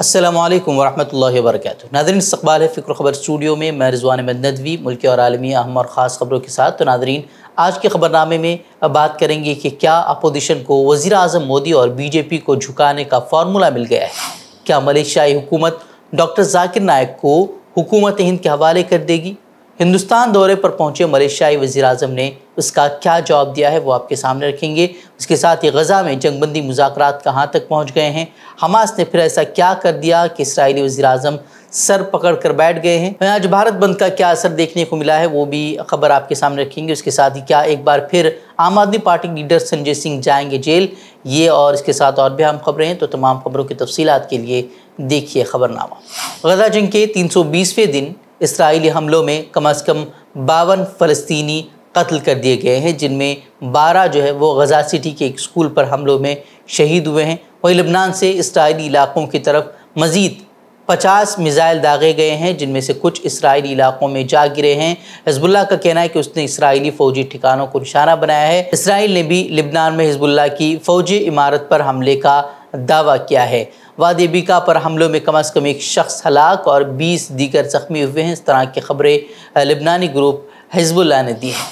असलम वरहमल work Nadreen इस्तबाल है फ़िक्र खबर स्टूडियो में मैं रिजवान अहमद नदवी मुल्क और आलमी अहम और ख़ास खबरों के साथ तो नादरीन आज के खबरनामे में बात करेंगे कि क्या अपोजिशन को वज़ी अजम मोदी और बीजेपी को झुकाने का फार्मूला मिल गया है क्या मलेशियाई हुकूमत डॉक्टर जाकिर नायक को हुकूमत हिंद के हवाले कर देगी हिंदुस्तान दौरे पर पहुंचे मलेशियाई वजी अजम ने उसका क्या जवाब दिया है वो आपके सामने रखेंगे उसके साथ ही गज़ा में जंगबंदी मुजाकर कहाँ तक पहुँच गए हैं हमास ने फिर ऐसा क्या कर दिया कि इसराइली वजी अजम सर पकड़ कर बैठ गए हैं तो आज भारत बंद का क्या असर देखने को मिला है वो भी खबर आपके सामने रखेंगे उसके साथ ही क्या एक बार फिर आम आदमी पार्टी लीडर संजय सिंह जाएंगे जेल ये और इसके साथ और भी अहम खबरें हैं तो तमाम खबरों की तफसीत के लिए देखिए खबरनामा गजा जंग के तीन सौ बीसवें दिन इसराइली हमलों में कम अज़ कम बावन फ़लस्तनी कत्ल कर दिए गए हैं जिनमें बारह जो है वो गज़ा सिटी के एक स्कूल पर हमलों में शहीद हुए हैं वहीं लबनान से इसराइली इलाक़ों की तरफ मज़ीद पचास मिज़ाइल दागे गए हैं जिनमें से कुछ इसराइली इलाक़ों में जा गिरे हैं हिजबुल्ला का कहना है कि उसने इसराइली फ़ौजी ठिकानों को निशाना बनाया है इसराइल ने भी लिबनान में हिजबुल्ला की फ़ौजी इमारत पर हमले का दावा किया है वादी बिका पर हमलों में कम अज़ कम एक शख्स हलाक और बीस दीगर ज़ख्मी हुए हैं इस तरह की खबरें लिबनानी ग्रुप हिजबुल्ला ने दी हैं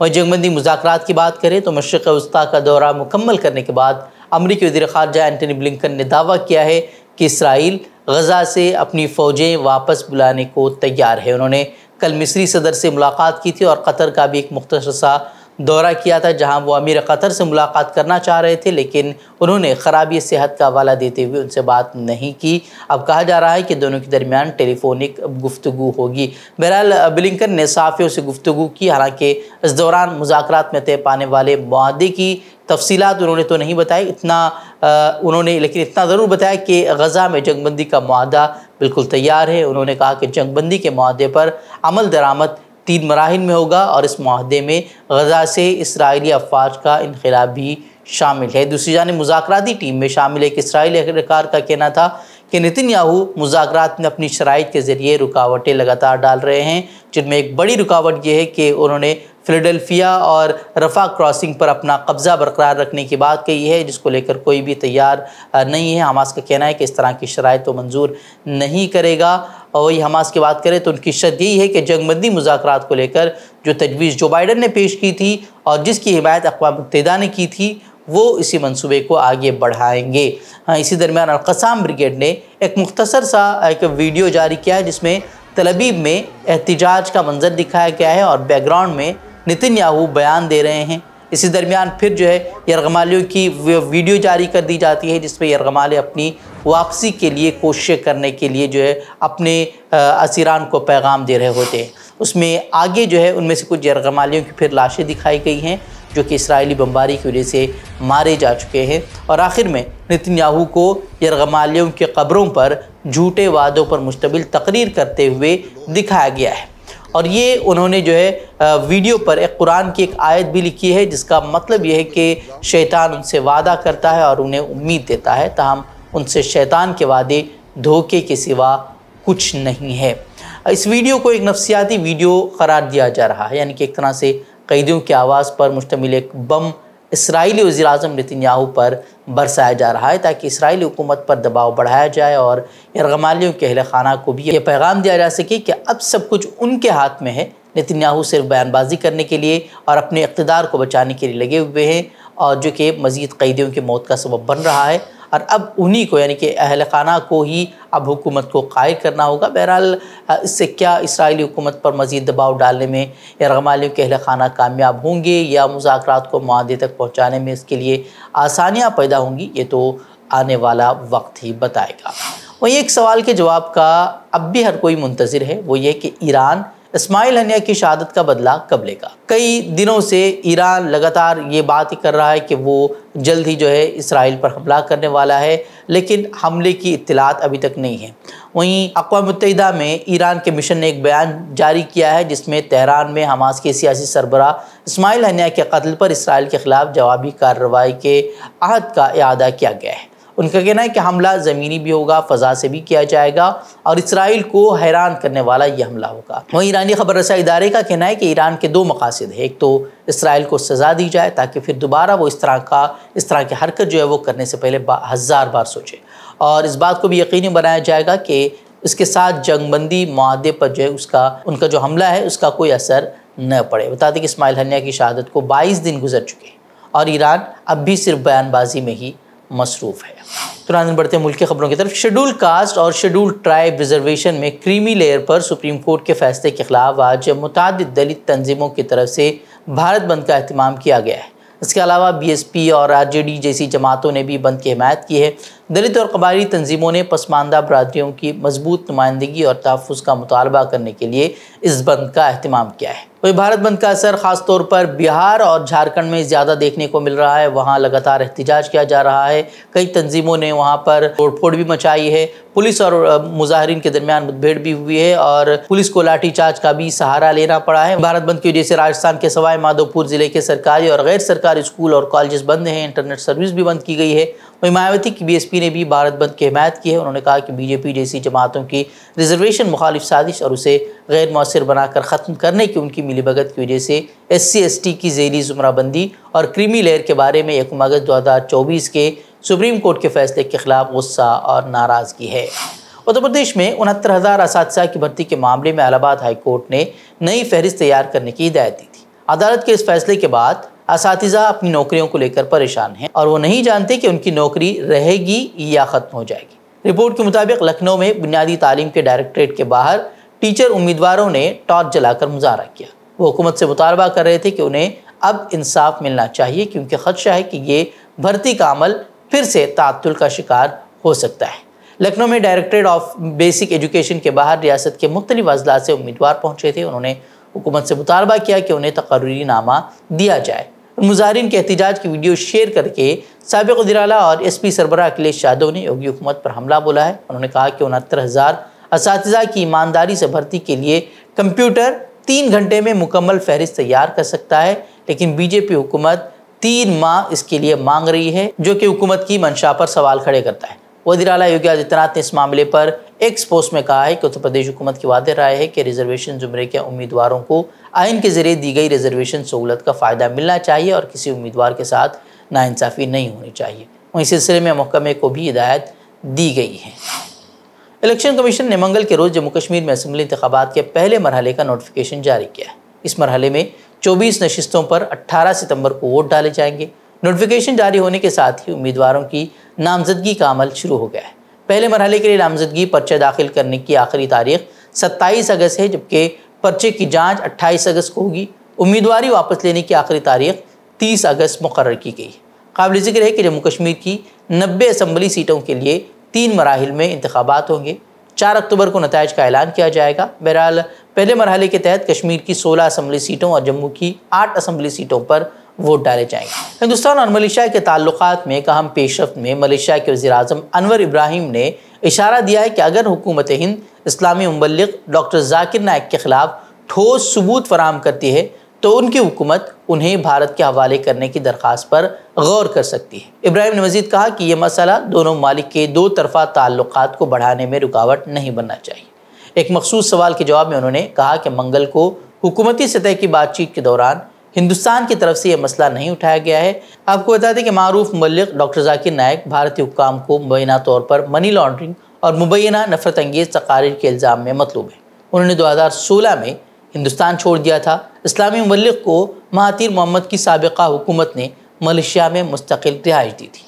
वहीं जंगबंदी मुजाकर की बात करें तो मशरक़ वस्ती का दौरा मुकम्मल करने के बाद अमरीकी वजी खारजा एंटनी ब्लिंकन ने दावा किया है कि इसराइल गजा से अपनी फ़ौजें वापस बुलाने को तैयार है उन्होंने कल मिस्री सदर से मुलाकात की थी और कतर का भी एक मुख्तर सा दौरा किया था जहां वो अमीर कतर से मुलाकात करना चाह रहे थे लेकिन उन्होंने खराबी सेहत का हवाला देते हुए उनसे बात नहीं की अब कहा जा रहा है कि दोनों के दरमियान टेलीफोनिक गुफ्तु होगी बहरहाल ब्लिंकन ने साफियों से गुफ्तु की हालांकि इस दौरान मुजाकर में तय पाने वाले माहदे की तफसीत उन्होंने तो नहीं बताई इतना आ, उन्होंने लेकिन इतना ज़रूर बताया कि गज़ा में जंगबंदी का माहा बिल्कुल तैयार है उन्होंने कहा कि जंगबंदी के माहे पर अमल दरामद तीन मराहल में होगा और इस माहदे में गजा से इसराइली अफवाज का इनखला भी शामिल है दूसरी जान मुजाकराती टीम में शामिल एक इसराइली अहरकार का कहना था कि नितिन याहू मुजाकर में अपनी शराइ के ज़रिए रुकावटें लगातार डाल रहे हैं जिनमें एक बड़ी रुकावट यह है कि उन्होंने फिलाडेल्फिया और रफ़ा क्रॉसिंग पर अपना कब्ज़ा बरकरार रखने की बात कही है जिसको लेकर कोई भी तैयार नहीं है हमास का कहना है कि इस तरह की शराय तो मंजूर नहीं करेगा और वही हमास की बात करें तो उनकी शर्त यही है कि जंगबंदी मुजाकर को लेकर जो तजवीज़ जो बाइडन ने पेश की थी और जिसकी हिमायत अकवा मुतदा ने की थी वो इसी मंसूबे को आगे बढ़ाएंगे हाँ इसी दरमियान अलकसाम ब्रिगेड ने एक मुख्तसर सा एक वीडियो जारी किया है जिसमें तलबीब में एहतजाज का मंजर दिखाया गया है और बैकग्राउंड में नितिन याहू बयान दे रहे हैं इसी दरमियान फिर जो है यरगमालियों की वीडियो जारी कर दी जाती है जिसमें यरगमाले अपनी वापसी के लिए कोशिश करने के लिए जो है अपने असीरान को पैगाम दे रहे होते हैं उसमें आगे जो है उनमें से कुछ यरगमालियों की फिर लाशें दिखाई गई हैं जो कि इसराइली बमबारी की वजह से मारे जा चुके हैं और आखिर में नितिन याहू को यरगमालियों के कब्रों पर झूठे वादों पर मुश्तमिल तकरीर करते हुए दिखाया गया है और ये उन्होंने जो है वीडियो पर एक कुरान की एक आयत भी लिखी है जिसका मतलब यह है कि शैतान उनसे वादा करता है और उन्हें उम्मीद देता है तहम उनसे शैतान के वादे धोखे के सिवा कुछ नहीं है इस वीडियो को एक नफसियाती वीडियो करार दिया जा रहा है यानी कि एक तरह से कैदियों की आवाज़ पर मुश्तमिल एक बम इसराइली वज़ी अजम याहू पर बरसाया जा रहा है ताकि इसराइली हुकूमत पर दबाव बढ़ाया जाए और इरगमालियों के अहल खाना को भी ये पैगाम दिया जा सके कि अब सब कुछ उनके हाथ में है याहू सिर्फ बयानबाजी करने के लिए और अपने इकतदार को बचाने के लिए लगे हुए हैं और जो कि मज़ीद कैदियों की मौत का सबब बन रहा है और अब उन्हीं को यानी कि अहल खाना को ही अब हुकूमत को कायर करना होगा बहरहाल इससे क्या इसराइली हुकूमत पर मज़ीद दबाव डालने में या रगमालियों के अहल खाना कामयाब होंगे या मुजाकर को माहे तक पहुँचाने में इसके लिए आसानियाँ पैदा होंगी ये तो आने वाला वक्त ही बताएगा वहीं एक सवाल के जवाब का अब भी हर कोई मुंतज़र है वो ये कि ईरान इस्माइल हनिया की शहादत का बदला कब लेगा कई दिनों से ईरान लगातार ये बात ही कर रहा है कि वो जल्द ही जो है इसराइल पर हमला करने वाला है लेकिन हमले की इतलात अभी तक नहीं है वहीं अकवा मुतहदा में ईरान के मिशन ने एक बयान जारी किया है जिसमें तेहरान में हमास के सियासी सरबरा इसमाइल हनिया के कत्ल पर इसराइल के ख़िलाफ़ जवाबी कार्रवाई के अहद का अदा किया गया है उनका कहना है कि हमला ज़मीनी भी होगा फ़जा से भी किया जाएगा और इसराइल को हैरान करने वाला ये हमला होगा वहीं ईरानी खबर रसा इदारे का कहना है कि ईरान के दो मकासद हैं एक तो इसराइल को सज़ा दी जाए ताकि फिर दोबारा वो इस तरह का इस तरह की हरकत जो है वो करने से पहले बा, हज़ार बार सोचे और इस बात को भी यकीनी बनाया जाएगा कि इसके साथ जंगबंदी मददे पर जो है उसका उनका जो हमला है उसका कोई असर न पड़े बता दें कि इसमाइल हन्या की शहादत को बाईस दिन गुजर चुके हैं और ईरान अब भी सिर्फ बयानबाजी में ही मसरूफ़ है तो नाजन बढ़ते मुल्क की खबरों की तरफ शेड्यूल कास्ट और शेड्यूल ट्राइब रिजर्वेशन में क्रीमी लेयर पर सुप्रीम कोर्ट के फैसले के खिलाफ आज मुतद दलित तंजीमों की तरफ से भारत बंद का अहतमाम किया गया है इसके अलावा पी और डी जैसी जमातों ने भी बंद की हमायत की है दलित और कबायली तंजीमों ने पसमानदा बरदरीों की मजबूत नुमाइंदगी और तहफ़ का मुतालबा करने के लिए इस बंद का अहतमाम किया है वही भारत बंद का असर ख़ास तौर पर बिहार और झारखंड में ज़्यादा देखने को मिल रहा है वहाँ लगातार एहतजाज किया जा रहा है कई तंजीमों ने वहाँ पर तोड़फोड़ भी मचाई है पुलिस और मुजाहरीन के दरमियान मुठभेड़ भी हुई है और पुलिस को लाठीचार्ज का भी सहारा लेना पड़ा है भारत बंद की वजह से राजस्थान के सवाई माधोपुर ज़िले के सरकारी और गैर सरकारी स्कूल और कॉलेज बंद हैं इंटरनेट सर्विस भी बंद की गई है वहीं मायावती की बीएसपी ने भी भारत बंद की हमायत की है उन्होंने कहा कि बीजेपी जैसी जमातों की रिजर्वेशन मुखालिफ साजिश और उसे गैर मौसर बनाकर ख़त्म करने की उनकी मिलीभगत की वजह से एस सी की जैली ज़ुमराबंदी और क्रीमी लेयर के बारे में एक अगस्त दो हज़ार चौबीस के सुप्रीम कोर्ट के फैसले के खिलाफ गुस्सा और नाराज़गी है उत्तर प्रदेश में उनहत्तर हज़ार इस की भर्ती के मामले में इलाहाबाद हाईकोर्ट ने नई फहरिस्त तैयार करने की हिदायत दी थी अदालत के इस फैसले के बाद इस अपनी नौकरियों को लेकर परेशान हैं और वो नहीं जानते कि उनकी नौकरी रहेगी या ख़त्म हो जाएगी रिपोर्ट के मुताबिक लखनऊ में बुनियादी तालीम के डायरेक्ट्रेट के बाहर टीचर उम्मीदवारों ने टॉर्च जलाकर मुजाहरा किया वो हुकूमत से मुतालबा कर रहे थे कि उन्हें अब इंसाफ मिलना चाहिए क्योंकि खदशा है कि ये भर्ती का अमल फिर से तातुल का शिकार हो सकता है लखनऊ में डायरेक्ट्रेट ऑफ बेसिक एजुकेशन के बाहर रियासत के मुख्तलिफ अजला से उम्मीदवार पहुँचे थे उन्होंने हुकूमत से मुतालबा किया कि उन्हें तकर्री नामा दिया जाए मुजाहन के एहतजाज की वीडियो शेयर करके सबक उदिराला और एस पी सरबरा अखिलेश यादव ने योगी हुकूमत पर हमला बोला है उन्होंने कहा कि उनहत्तर हज़ार इस की ईमानदारी से भर्ती के लिए कंप्यूटर तीन घंटे में मुकम्मल फहरिस्त तैयार कर सकता है लेकिन बीजेपी हुकूमत तीन माह इसके लिए मांग रही है जो कि हुकूमत की मंशा पर सवाल खड़े करता है वजीर योगी आदित्यनाथ ने इस मामले पर एक पोस्ट में कहा है कि उत्तर प्रदेश हुकूमत की वादे राय है कि रिजर्वेशन जुमरे के उम्मीदवारों को आइन के जरिए दी गई रिजर्वेशन सहूलत का फ़ायदा मिलना चाहिए और किसी उम्मीदवार के साथ नाानसाफ़ी नहीं होनी चाहिए वहीं सिलसिले में महकमे को भी हिदायत दी गई है इलेक्शन कमीशन ने मंगल के रोज़ जम्मू कश्मीर में असम्बली इंतबात के पहले मरहले का नोटिफिकेशन जारी किया है इस मरहले में 24 नशस्तों पर 18 सितंबर को वोट डाले जाएंगे नोटिफिकेशन जारी होने के साथ ही उम्मीदवारों की नामजदगी का अमल शुरू हो गया है पहले मरहले के लिए नामजदगी पर्चे दाखिल करने की आखिरी तारीख सत्ताईस अगस्त है जबकि पर्चे की जाँच अट्ठाईस अगस्त को होगी उम्मीदवारी वापस लेने की आखिरी तारीख तीस अगस्त मुकर की गई काबिल जिक्र है कि जम्मू कश्मीर की नब्बे असम्बली सीटों के लिए तीन मराहल में इंतबात होंगे चार अक्टूबर को नतज का ऐलान किया जाएगा बहरहाल पहले मरहले के तहत कश्मीर की सोलह असम्बली सीटों और जम्मू की आठ असम्बली सीटों पर वोट डाले जाएंगे हिंदुस्तान और मलेशिया के ताल्लुक में अहम पेशरफ में मलेशिया के वजी अजम अनवर इब्राहिम ने इशारा दिया है कि अगर हुकूमत हिंद इस्लामी ममलिक डॉक्टर जाकिर नायक के ख़िलाफ़ ठोस सबूत फराम करती है तो उनकी हुकूमत उन्हें भारत के हवाले करने की दरख्वास्त पर गौर कर सकती है इब्राहिम ने मजीद कहा कि यह मसला दोनों मालिक के दो तरफा ताल्लुक को बढ़ाने में रुकावट नहीं बनना चाहिए एक मखसूस सवाल के जवाब में उन्होंने कहा कि मंगल को हुकूमती सतह की बातचीत के दौरान हिंदुस्तान की तरफ से यह मसला नहीं उठाया गया है आपको बता दें कि मरूफ मलिक डॉक्टर जाकिर नायक भारतीय हुकाम को मुबैना तौर पर मनी लॉन्ड्रिंग और मुबैना नफरत अंगेज़ तकारीर के इल्ज़ाम में मतलूब है उन्होंने 2016 में हिंदुस्तान छोड़ दिया था इस्लामी मलिक को महातिर मोहम्मद की सबका हुकूमत ने मलेशिया में मुस्तकिल रिहाइश दी थी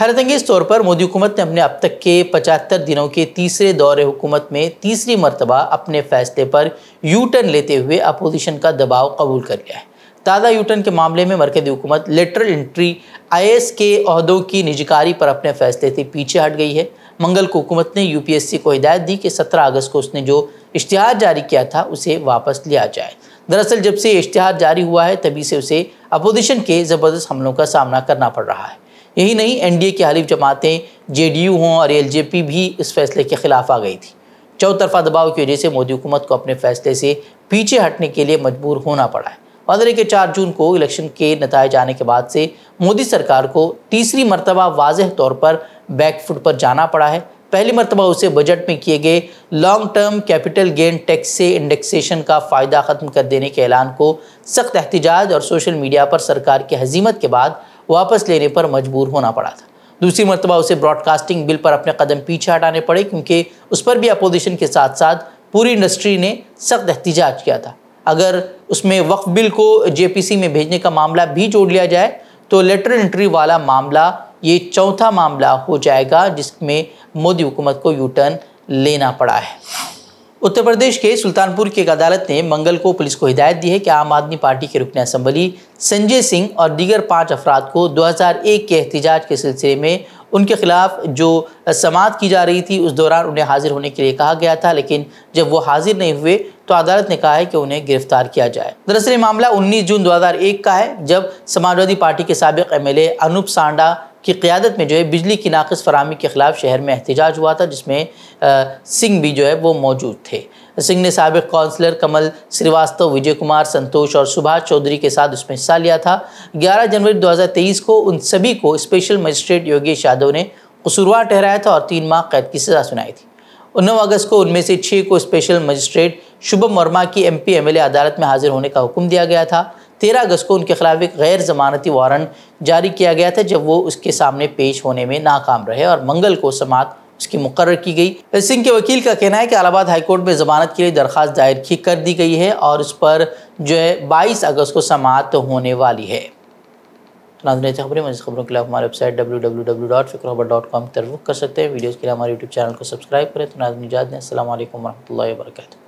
हैरत अंगेज तौर पर मोदी हुकूमत ने अपने अब तक के पचहत्तर दिनों के तीसरे दौर हुकूमत में तीसरी मरतबा अपने फैसले पर यू टर्न लेते हुए अपोजिशन का दबाव कबूल कर लिया है दादा यूटन के मामले में मरकजी हुकूमत लेटरल इंट्री आई के अहदों की निजकारी पर अपने फैसले से पीछे हट गई है मंगल को हुकूमत ने यू को हिदायत दी कि 17 अगस्त को उसने जो इश्तहार जारी किया था उसे वापस लिया जाए दरअसल जब से इश्तहार जारी हुआ है तभी से उसे अपोजिशन के ज़बरदस्त हमलों का सामना करना पड़ रहा है यही नहीं एनडीए की हलीफ जमातें जेडीयू हों और एलजेपी भी इस फैसले के खिलाफ आ गई थी चौतरफा दबाव की वजह से मोदी हुकूमत को अपने फैसले से पीछे हटने के लिए मजबूर होना पड़ा है पंद्रह के चार जून को इलेक्शन के नतज आने के बाद से मोदी सरकार को तीसरी मरतबा वाज तौर पर बैकफुट पर जाना पड़ा है पहली मरतबा उसे बजट में किए गए long term capital gain tax से इंडेक्सेशन का फ़ायदा ख़त्म कर देने के ऐलान को सख्त एहतजाज और सोशल मीडिया पर सरकार की हजीमत के बाद वापस लेने पर मजबूर होना पड़ा था दूसरी मरतबा उसे ब्रॉडकास्टिंग बिल पर अपने कदम पीछे हटाने पड़े क्योंकि उस पर भी अपोजिशन के साथ साथ पूरी इंडस्ट्री ने सख्त एहतजाज किया था अगर उसमें वक्फ बिल को सी में भेजने का मामला भी जोड़ लिया जाए तो लेटर एंट्री वाला मामला ये चौथा मामला हो जाएगा जिसमें मोदी हुकूमत को यू टर्न लेना पड़ा है उत्तर प्रदेश के सुल्तानपुर की एक अदालत ने मंगल को पुलिस को हिदायत दी है कि आम आदमी पार्टी के रुकन असम्बली संजय सिंह और दीगर पाँच अफराद को 2001 के एहतजाज के सिलसिले में उनके ख़िलाफ़ जो समात की जा रही थी उस दौरान उन्हें हाज़िर होने के लिए कहा गया था लेकिन जब वो हाज़िर नहीं हुए तो अदालत ने कहा है कि उन्हें गिरफ्तार किया जाए दरअसल मामला 19 जून 2001 का है जब समाजवादी पार्टी के सबक एम एल अनूप सांडा की क़्यादत में जो है बिजली की नाकस फरहमी के ख़िलाफ़ शहर में एहतजाज हुआ था जिसमें सिंह भी जो है वो मौजूद थे सिंह ने सबक कौंसलर कमल श्रीवास्तव विजय कुमार संतोष और सुभाष चौधरी के साथ उसमें हिस्सा लिया था ग्यारह जनवरी दो हज़ार तेईस को उन सभी को स्पेशल मजिस्ट्रेट योगेश यादव ने कसूरवार ठहराया था और तीन माह कैद की सज़ा सुनाई थी नौ अगस्त को उनमें से छः को स्पेशल मजिस्ट्रेट शुभम वर्मा की एम पी एम एल अदालत में हाजिर होने का हुक्म दिया गया था तेरह अगस्त को उनके खिलाफ एक गैर जमानती वारंट जारी किया गया था जब वो उसके सामने पेश होने में नाकाम रहे और मंगल को समात उसकी मुकर की गई सिंह के वकील का कहना है कि अलाहाबाद हाईकोर्ट में ज़मानत के लिए दरख्वास्त दायर की कर दी गई है और उस पर जो है बाईस अगस्त को समात होने वाली है नाजन खबरें मजीद खबरों के लिए हमारे website W W W dot फिक्रोबर डॉट कॉम पर कर सकते हैं वीडियोज़ के लिए हमारे यूट्यूब चैनल को सब्सक्राइब करें तो नाजन जात ने असल वरहमल वर्का